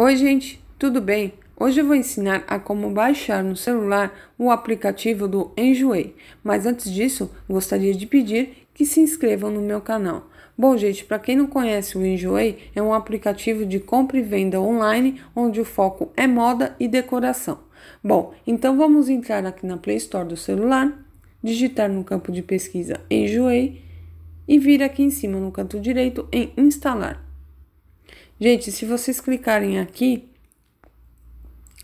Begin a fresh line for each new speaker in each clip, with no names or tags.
Oi, gente, tudo bem? Hoje eu vou ensinar a como baixar no celular o aplicativo do Enjoei, mas antes disso, gostaria de pedir que se inscrevam no meu canal. Bom, gente, para quem não conhece o Enjoei, é um aplicativo de compra e venda online onde o foco é moda e decoração. Bom, então vamos entrar aqui na Play Store do celular, digitar no campo de pesquisa Enjoei e vir aqui em cima no canto direito em instalar. Gente, se vocês clicarem aqui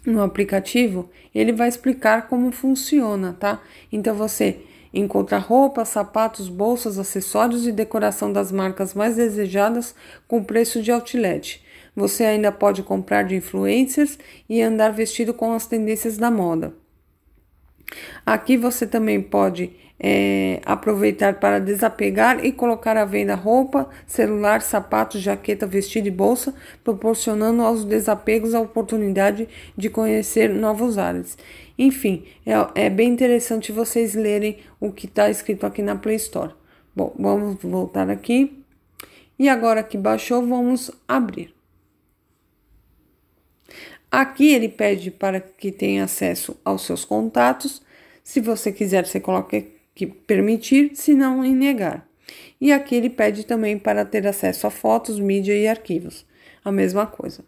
no aplicativo, ele vai explicar como funciona, tá? Então você encontra roupas, sapatos, bolsas, acessórios e decoração das marcas mais desejadas com preço de outlet. Você ainda pode comprar de influencers e andar vestido com as tendências da moda. Aqui você também pode é, aproveitar para desapegar e colocar à venda roupa, celular, sapatos, jaqueta, vestido e bolsa, proporcionando aos desapegos a oportunidade de conhecer novos ares. Enfim, é, é bem interessante vocês lerem o que está escrito aqui na Play Store. Bom, vamos voltar aqui. E agora que baixou, vamos abrir. Aqui ele pede para que tenha acesso aos seus contatos se você quiser, você coloca que permitir, se não em negar. E aqui ele pede também para ter acesso a fotos, mídia e arquivos. A mesma coisa.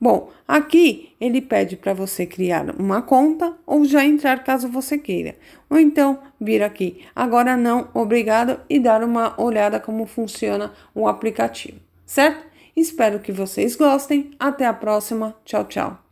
Bom, aqui ele pede para você criar uma conta ou já entrar caso você queira. Ou então vir aqui, agora não, obrigado, e dar uma olhada como funciona o aplicativo, certo? Espero que vocês gostem. Até a próxima. Tchau, tchau.